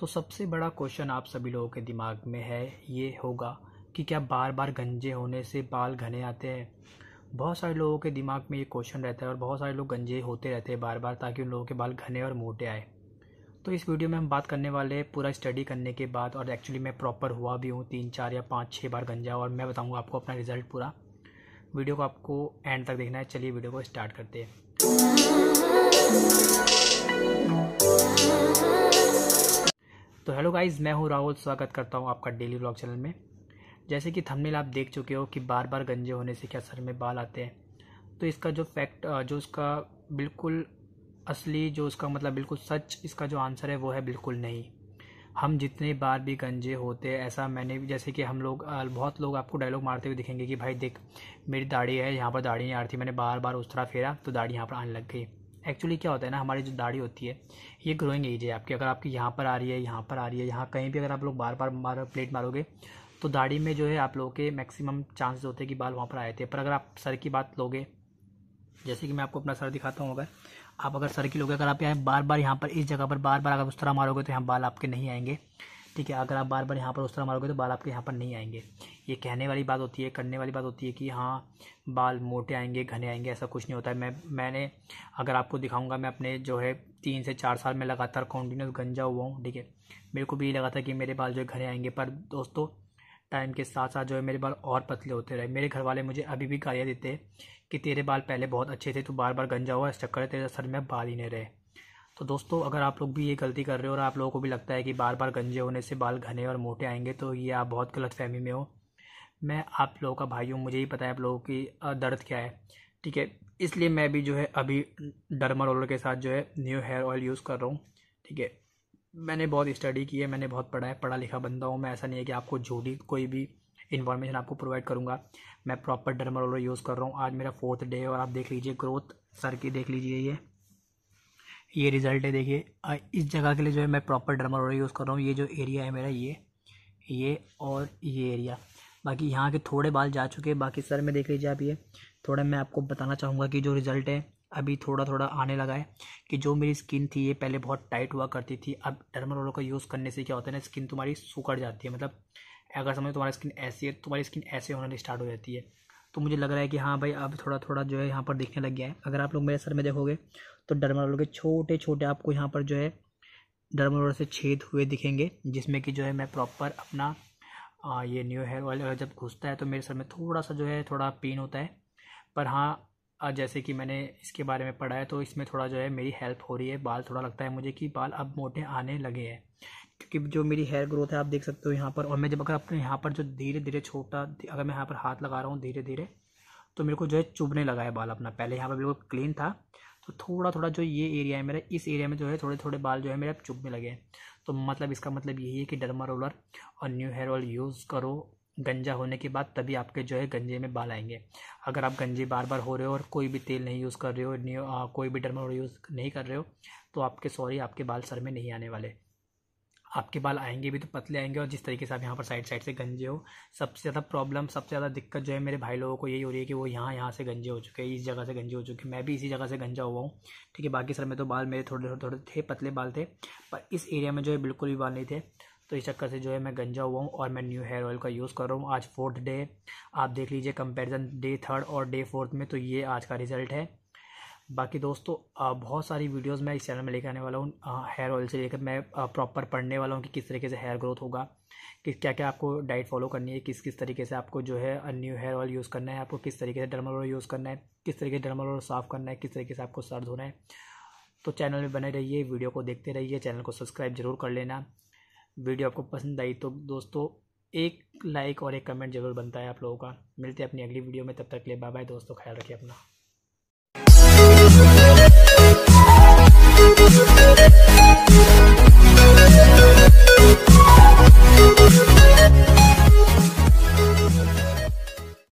तो सबसे बड़ा क्वेश्चन आप सभी लोगों के दिमाग में है ये होगा कि क्या बार बार गंजे होने से बाल घने आते हैं बहुत सारे लोगों के दिमाग में ये क्वेश्चन रहता है और बहुत सारे लोग गंजे होते रहते हैं बार बार ताकि उन लोगों के बाल घने और मोटे आए तो इस वीडियो में हम बात करने वाले हैं पूरा स्टडी करने के बाद और एक्चुअली मैं प्रॉपर हुआ भी हूँ तीन चार या पाँच छः बार गंजा और मैं बताऊँगा आपको अपना रिजल्ट पूरा वीडियो को आपको एंड तक देखना है चलिए वीडियो को स्टार्ट करते हैं तो हेलो गाइस मैं हूँ राहुल स्वागत करता हूँ आपका डेली ब्लॉग चैनल में जैसे कि थंबनेल आप देख चुके हो कि बार बार गंजे होने से क्या सर में बाल आते हैं तो इसका जो फैक्ट जो उसका बिल्कुल असली जो उसका मतलब बिल्कुल सच इसका जो आंसर है वो है बिल्कुल नहीं हम जितने बार भी गंजे होते हैं ऐसा मैंने जैसे कि हम लोग बहुत लोग आपको डायलॉग मारते हुए दिखेंगे कि भाई देख मेरी दाढ़ी है यहाँ पर दाढ़ी नहीं आ रही थी मैंने बार बार उस तरह फेरा तो दाढ़ी यहाँ पर आने लग गई एक्चुअली क्या होता है ना हमारी जो दाढ़ी होती है ये ग्रोइंग एज है आपकी अगर आपकी यहाँ पर आ रही है यहाँ पर आ रही है यहाँ कहीं भी अगर आप लोग बार बार बार प्लेट मारोगे तो दाढ़ी में जो है आप लोगों के मैक्सिमम चांसेस होते हैं कि बाल वहाँ पर आए थे पर अगर आप सर की बात लोगे जैसे कि मैं आपको अपना सर दिखाता हूँ अगर आप अगर सर की लोगे अगर आप यहाँ बार बार यहाँ पर इस जगह पर बार बार अगर उस तरह मारोगे तो यहाँ बाल आपके नहीं आएंगे ठीक है अगर आप बार बार यहाँ पर उस तरह मारोगे तो बाल आपके यहाँ पर नहीं आएंगे ये कहने वाली बात होती है करने वाली बात होती है कि हाँ बाल मोटे आएंगे घने आएंगे ऐसा कुछ नहीं होता है मैं मैंने अगर आपको दिखाऊंगा मैं अपने जो है तीन से चार साल में लगातार कॉन्टीन्यूस गंजा हुआ हूँ ठीक है मेरे को भी ये लगा था कि मेरे बाल जो है घने आएंगे पर दोस्तों टाइम के साथ साथ जो है मेरे बाल और पतले होते रहे मेरे घर वाले मुझे अभी भी गालियाँ देते हैं कि तेरे बाल पहले बहुत अच्छे थे तो बार बार गंजा हुआ इस चक्कर तेरे सर में बाल ही नहीं रहे तो दोस्तों अगर आप लोग भी ये गलती कर रहे हो और आप लोगों को भी लगता है कि बार बार गंजे होने से बाल घने और मोटे आएंगे तो ये आप बहुत गलत फहमी में हो मैं आप लोगों का भाई हूँ मुझे ही पता है आप लोगों की दर्द क्या है ठीक है इसलिए मैं भी जो है अभी डर्मा रोलर के साथ जो है न्यू हेयर ऑयल यूज़ कर रहा हूँ ठीक है मैंने बहुत स्टडी की है मैंने बहुत पढ़ा है पढ़ा लिखा बंदा हूँ मैं ऐसा नहीं है कि आपको झूठी कोई भी इन्फॉर्मेशन आपको प्रोवाइड करूँगा मैं प्रॉपर डर्मा रोलर यूज़ कर रहा हूँ आज मेरा फोर्थ डे है और आप देख लीजिए ग्रोथ सर की देख लीजिए ये ये रिज़ल्ट है देखिए इस जगह के लिए जो है मैं प्रॉपर ड्रमर वगैरह यूज़ कर रहा हूँ ये जो एरिया है मेरा ये ये और ये एरिया बाकी यहाँ के थोड़े बाल जा चुके हैं बाकी सर में देख लीजिए आप ये थोड़ा मैं आपको बताना चाहूँगा कि जो रिज़ल्ट है अभी थोड़ा थोड़ा आने लगा है कि जो मेरी स्किन थी ये पहले बहुत टाइट हुआ करती थी अब डर्मर रोलर का यूज़ करने से क्या होता है ना स्किन तुम्हारी सूखड़ जाती है मतलब अगर समझो तुम्हारी स्किन ऐसी है तुम्हारी स्किन ऐसे होने स्टार्ट हो जाती है तो मुझे लग रहा है कि हाँ भाई अब थोड़ा थोड़ा जो है यहाँ पर दिखने लग गया है अगर आप लोग मेरे सर में देखोगे तो डर्माडोर के छोटे छोटे आपको यहाँ पर जो है डर्माडोर से छेद हुए दिखेंगे जिसमें कि जो है मैं प्रॉपर अपना आ, ये न्यू हेयर ऑयल जब घुसता है तो मेरे सर में थोड़ा सा जो है थोड़ा पेन होता है पर हाँ जैसे कि मैंने इसके बारे में पढ़ा है तो इसमें थोड़ा जो है मेरी हेल्प हो रही है बाल थोड़ा लगता है मुझे कि बाल अब मोटे आने लगे हैं क्योंकि जो मेरी हेयर ग्रोथ है आप देख सकते हो यहाँ पर और मैं जब अगर अपने यहाँ पर जो धीरे धीरे छोटा अगर मैं यहाँ पर हाथ लगा रहा हूँ धीरे धीरे तो मेरे को जो है चुभने लगा है बाल अपना पहले यहाँ पर बिल्कुल क्लीन था तो थोड़ा थोड़ा जो ये एरिया है मेरा इस एरिया में जो है थोड़े थोड़े बाल जो है मेरे चुभने लगे हैं तो मतलब इसका मतलब यही है कि डर्मा रोलर और न्यू हेयर ऑयल यूज़ करो गंजा होने के बाद तभी आपके जो है गंजे में बाल आएंगे अगर आप गंजे बार बार हो रहे हो और कोई भी तेल नहीं यूज़ कर रहे हो न्यू कोई भी डर्मा यूज़ नहीं कर रहे हो तो आपके सॉरी आपके बाल सर में नहीं आने वाले आपके बाल आएंगे भी तो पतले आएंगे और जिस तरीके से आप यहाँ पर साइड साइड से गंजे हो सबसे ज़्यादा प्रॉब्लम सबसे ज़्यादा दिक्कत जो है मेरे भाई लोगों को यही हो रही है कि वो यहाँ यहाँ से गंजे हो चुके हैं इस जगह से गंजे हो चुके हैं मैं भी इसी जगह से गंजा हुआ हूँ ठीक है बाकी सर में तो बाल मेरे थोड़े थोड़े थोड़े थे पतले बाल थे पर इस एरिया में जो है बिल्कुल भी बाल नहीं थे तो इस चक्कर से जो है मैं गंजा हुआ हूँ और मैं न्यू हेयर ऑयल का यूज़ कर रहा हूँ आज फोर्थ डे आप देख लीजिए कंपेरिजन डे थर्ड और डे फोर्थ में तो ये आज का रिज़ल्ट है बाकी दोस्तों बहुत सारी वीडियोस मैं इस चैनल में लेकर आने वाला हूँ हेयर ऑयल से लेकर मैं प्रॉपर पढ़ने वाला हूँ कि किस तरीके से हेयर ग्रोथ होगा कि क्या क्या आपको डाइट फॉलो करनी है किस किस तरीके से आपको जो है न्यू हेयर ऑयल यूज़ करना है आपको किस तरीके से डर्मल ऑयल यूज़ करना है किस तरीके से डर्मल ऑयल साफ़ करना है किस तरीके से आपको सर धोना है तो चैनल में बने रहिए वीडियो को देखते रहिए चैनल को सब्सक्राइब जरूर कर लेना वीडियो आपको पसंद आई तो दोस्तों एक लाइक और एक कमेंट जरूर बनता है आप लोगों का मिलते हैं अपनी अगली वीडियो में तब तक के लिए बाय बाय दोस्तों ख्याल रखिए अपना